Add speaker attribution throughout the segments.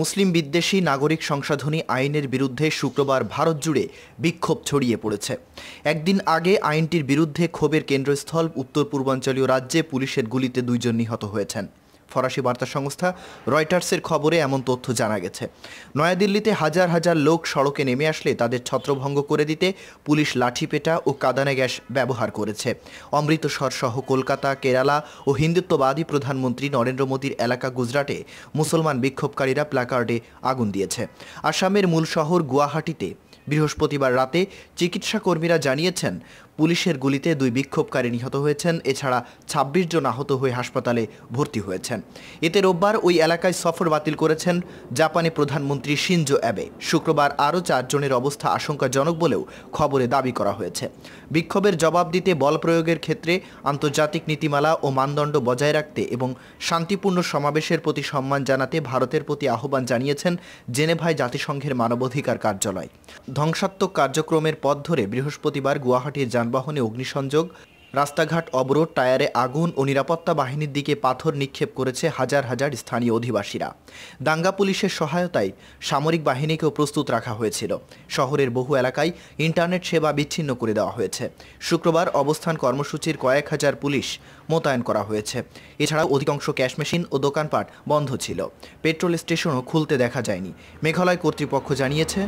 Speaker 1: মুসলিম বিদ্বেষী নাগরিক সংশোধনী আইনের বিরুদ্ধে শুক্রবার ভারত জুড়ে বিক্ষোভ ছড়িয়ে পড়েছে একদিন আগে আইনটির বিরুদ্ধে ক্ষোভের কেন্দ্রস্থল উত্তর পূর্বাঞ্চলীয় রাজ্যে পুলিশের গুলিতে দুইজন নিহত হয়েছেন ফরাসি বার্তা সংস্থা রয়টার্সের খবরে এমন তথ্য জানা গেছে নয়াদিল্লিতে হাজার হাজার লোক সড়কে নেমে আসলে তাদের ছত্রভঙ্গ করে দিতে পুলিশ লাঠিপেটা ও কাদানে গ্যাস ব্যবহার করেছে অমৃতসর সহ কলকাতা কেরালা ও হিন্দুত্ববাদী প্রধানমন্ত্রী নরেন্দ্র মোদীর এলাকা গুজরাটে মুসলমান বিক্ষোভকারীরা প্ল্যাকার্ডে আগুন দিয়েছে আসামের মূল শহর গুয়াহাটিতে বৃহস্পতিবার রাতে চিকিৎসা কর্মীরা জানিয়েছেন পুলিশের গুলিতে দুই বিক্ষোভকারী নিহত হয়েছেন এছাড়া ২৬ জন আহত হয়ে হাসপাতালে ভর্তি হয়েছেন এতে রোববার ওই এলাকায় সফর বাতিল করেছেন জাপানি প্রধানমন্ত্রী সিনজো অ্যাবে শুক্রবার আরও চারজনের অবস্থা আশঙ্কাজনক বলেও খবরে দাবি করা হয়েছে বিক্ষোভের জবাব দিতে বল প্রয়োগের ক্ষেত্রে আন্তর্জাতিক নীতিমালা ও মানদণ্ড বজায় রাখতে এবং শান্তিপূর্ণ সমাবেশের প্রতি সম্মান জানাতে ভারতের প্রতি আহ্বান জানিয়েছেন জেনেভায় জাতিসংঘের মানবাধিকার কার্যালয় ধ্বংসাত্মক কার্যক্রমের পথ ধরে বৃহস্পতিবার গুয়াহাটির যানবাহনে অগ্নিসংযোগ রাস্তাঘাট অবরোধ টায়ারে আগুন ও নিরাপত্তা বাহিনীর দিকে পাথর নিক্ষেপ করেছে হাজার হাজার স্থানীয় অধিবাসীরা দাঙ্গা পুলিশের সহায়তায় সামরিক বাহিনীকেও প্রস্তুত রাখা হয়েছিল শহরের বহু এলাকায় ইন্টারনেট সেবা বিচ্ছিন্ন করে দেওয়া হয়েছে শুক্রবার অবস্থান কর্মসূচির কয়েক হাজার পুলিশ মোতায়েন করা হয়েছে এছাড়াও অধিকাংশ ক্যাশ মেশিন ও দোকানপাট বন্ধ ছিল পেট্রোল স্টেশনও খুলতে দেখা যায়নি মেঘালয় কর্তৃপক্ষ জানিয়েছে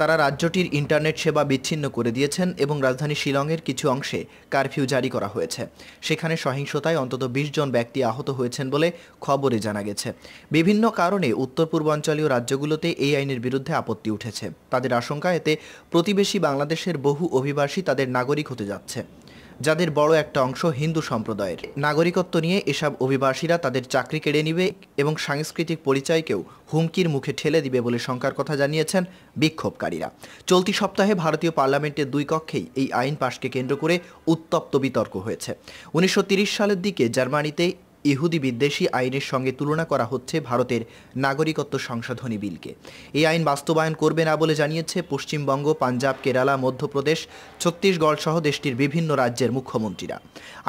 Speaker 1: তারা রাজ্যটির ইন্টারনেট সেবা বিচ্ছিন্ন করে দিয়েছেন এবং রাজধানী শিলংয়ের কিছু অংশে কারফিউ জারি করা হয়েছে সেখানে সহিংসতায় অন্তত বিশ জন ব্যক্তি আহত হয়েছেন বলে খবরে জানা গেছে বিভিন্ন কারণে উত্তর পূর্বাঞ্চলীয় রাজ্যগুলোতে এই আইনের বিরুদ্ধে আপত্তি উঠেছে তাদের আশঙ্কা এতে প্রতিবেশী বাংলাদেশের বহু অভিবাসী তাদের নাগরিক হতে যাচ্ছে যাদের বড় একটা অংশ হিন্দু সম্প্রদায়ের নাগরিকত্ব নিয়ে এসব অভিবাসীরা তাদের চাকরি কেড়ে নিবে এবং সাংস্কৃতিক পরিচয়কেও হুমকির মুখে ঠেলে দিবে বলে শঙ্কার কথা জানিয়েছেন বিক্ষোভকারীরা চলতি সপ্তাহে ভারতীয় পার্লামেন্টের দুই কক্ষেই এই আইন পাশকে কেন্দ্র করে উত্তপ্ত বিতর্ক হয়েছে উনিশশো সালের দিকে জার্মানিতে ইহুদি বিদ্বেষী আইনের সঙ্গে তুলনা করা হচ্ছে ভারতের নাগরিকত্ব সংশোধনী বিলকে এই আইন বাস্তবায়ন করবে না বলে জানিয়েছে পশ্চিমবঙ্গ পাঞ্জাব কেরালা মধ্যপ্রদেশ ছত্তিশগড় সহ দেশটির বিভিন্ন রাজ্যের মুখ্যমন্ত্রীরা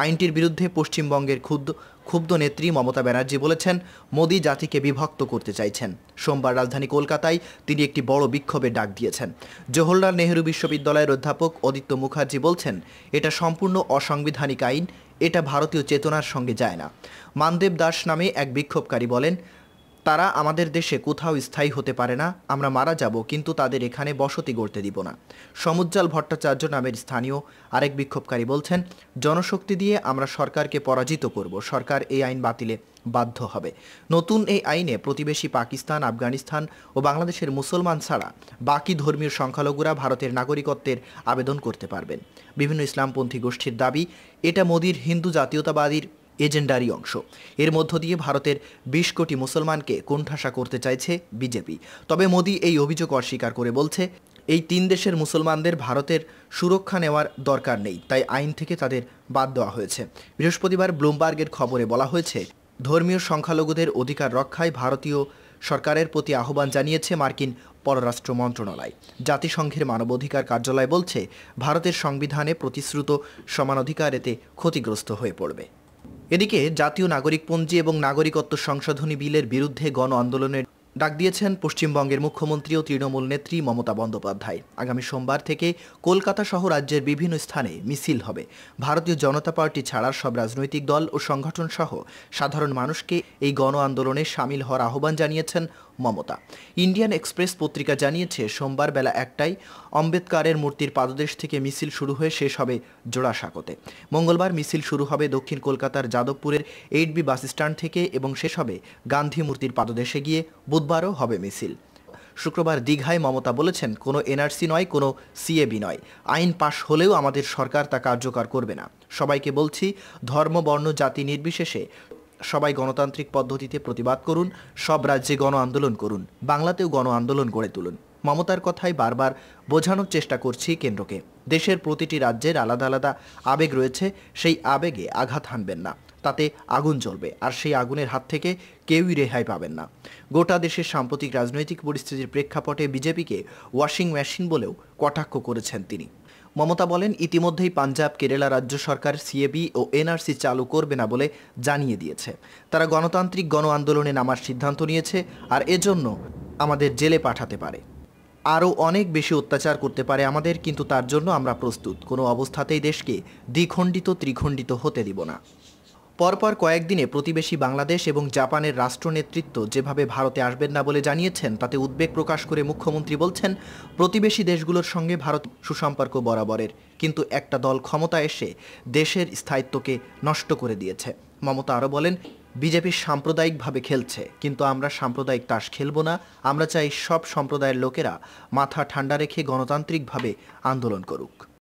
Speaker 1: আইনটির বিরুদ্ধে পশ্চিমবঙ্গের ক্ষুদ্র ক্ষুব্ধ নেত্রী মমতা ব্যানার্জি বলেছেন মোদী জাতিকে বিভক্ত করতে চাইছেন সোমবার রাজধানী কলকাতায় তিনি একটি বড় বিক্ষোভের ডাক দিয়েছেন জওহরলাল নেহরু বিশ্ববিদ্যালয়ের অধ্যাপক অদিত্য মুখার্জি বলছেন এটা সম্পূর্ণ অসাংবিধানিক আইন এটা ভারতীয় চেতনার সঙ্গে যায় না মানদেব দাস নামে এক বিক্ষোভকারী বলেন তারা আমাদের দেশে কোথাও স্থায়ী হতে পারে না আমরা মারা যাব কিন্তু তাদের এখানে বসতি গড়তে দিব না সমুজ্জ্বল ভট্টাচার্য নামের স্থানীয় আরেক বিক্ষোভকারী বলছেন জনশক্তি দিয়ে আমরা সরকারকে পরাজিত করব সরকার এই আইন বাতিলে বাধ্য হবে নতুন এই আইনে প্রতিবেশী পাকিস্তান আফগানিস্তান ও বাংলাদেশের মুসলমান ছাড়া বাকি ধর্মীয় সংখ্যালঘুরা ভারতের নাগরিকত্বের আবেদন করতে পারবেন বিভিন্ন ইসলামপন্থী গোষ্ঠীর দাবি এটা মোদির হিন্দু জাতীয়তাবাদীর এজেন্ডারই অংশ এর মধ্য দিয়ে ভারতের বিশ কোটি মুসলমানকে কোণঠাসা করতে চাইছে বিজেপি তবে মোদী এই অভিযোগ অস্বীকার করে বলছে এই তিন দেশের মুসলমানদের ভারতের সুরক্ষা নেওয়ার দরকার নেই তাই আইন থেকে তাদের বাদ দেওয়া হয়েছে বৃহস্পতিবার ব্লুমবার্গের খবরে বলা হয়েছে ধর্মীয় সংখ্যালঘুদের অধিকার রক্ষায় ভারতীয় সরকারের প্রতি আহ্বান জানিয়েছে মার্কিন পররাষ্ট্র মন্ত্রণালয় জাতিসংঘের মানবাধিকার কার্যালয় বলছে ভারতের সংবিধানে প্রতিশ্রুত সমান অধিকার এতে ক্ষতিগ্রস্ত হয়ে পড়বে এদিকে জাতীয় নাগরিকপঞ্জি এবং নাগরিকত্ব সংশোধনী বিলের বিরুদ্ধে গণ আন্দোলনের ডাক দিয়েছেন পশ্চিমবঙ্গের মুখ্যমন্ত্রী ও তৃণমূল নেত্রী মমতা বন্দ্যোপাধ্যায় আগামী সোমবার থেকে কলকাতা সহ রাজ্যের বিভিন্ন স্থানে মিছিল হবে ভারতীয় জনতা পার্টি ছাড়া সব রাজনৈতিক দল ও সংগঠন সহ সাধারণ মানুষকে এই গণ আন্দোলনে সামিল হওয়ার আহ্বান জানিয়েছেন মমতা ইন্ডিয়ান এক্সপ্রেস পত্রিকা জানিয়েছে সোমবার বেলা একটাই আম্বেদকারের মূর্তির পাদদেশ থেকে মিছিল শুরু হয়ে শেষ হবে জোড়াসাঁকোতে মঙ্গলবার মিছিল শুরু হবে দক্ষিণ কলকাতার যাদবপুরের এইট বি বাসস্ট্যান্ড থেকে এবং শেষ হবে গান্ধী মূর্তির পাদদেশে গিয়ে বুধবারও হবে মিছিল শুক্রবার দীঘায় মমতা বলেছেন কোনো এনআরসি নয় কোনো সিএবি নয় আইন পাশ হলেও আমাদের সরকার তা কার্যকর করবে না সবাইকে বলছি ধর্ম বর্ণ জাতি নির্বিশেষে সবাই গণতান্ত্রিক পদ্ধতিতে প্রতিবাদ করুন সব রাজ্যে গণ আন্দোলন করুন বাংলাতেও গণ আন্দোলন গড়ে তুলুন মমতার কথাই বারবার বোঝানোর চেষ্টা করছি কেন্দ্রকে দেশের প্রতিটি রাজ্যের আলাদা আলাদা আবেগ রয়েছে সেই আবেগে আঘাত হানবেন না তাতে আগুন জ্বলবে আর সেই আগুনের হাত থেকে কেউই রেহাই পাবেন না গোটা দেশের সাম্প্রতিক রাজনৈতিক পরিস্থিতির প্রেক্ষাপটে বিজেপিকে ওয়াশিং মেশিন বলেও কটাক্ষ করেছেন তিনি মমতা বলেন ইতিমধ্যেই পাঞ্জাব কেরালা রাজ্য সরকার সিএবি ও এনআরসি চালু করবে না বলে জানিয়ে দিয়েছে তারা গণতান্ত্রিক গণ আন্দোলনে নামার সিদ্ধান্ত নিয়েছে আর এজন্য আমাদের জেলে পাঠাতে পারে আরও অনেক বেশি অত্যাচার করতে পারে আমাদের কিন্তু তার জন্য আমরা প্রস্তুত কোনো অবস্থাতেই দেশকে দ্বিখণ্ডিত ত্রিখণ্ডিত হতে দিব না পরপর কয়েকদিনে প্রতিবেশী বাংলাদেশ এবং জাপানের রাষ্ট্রনেতৃত্ব যেভাবে ভারতে আসবেন না বলে জানিয়েছেন তাতে উদ্বেগ প্রকাশ করে মুখ্যমন্ত্রী বলছেন প্রতিবেশী দেশগুলোর সঙ্গে ভারত সুসম্পর্ক বরাবরের কিন্তু একটা দল ক্ষমতা এসে দেশের স্থায়িত্বকে নষ্ট করে দিয়েছে মমতা আরও বলেন বিজেপি সাম্প্রদায়িকভাবে খেলছে কিন্তু আমরা সাম্প্রদায়িক তাস খেলব না আমরা চাই সব সম্প্রদায়ের লোকেরা মাথা ঠান্ডা রেখে গণতান্ত্রিকভাবে আন্দোলন করুক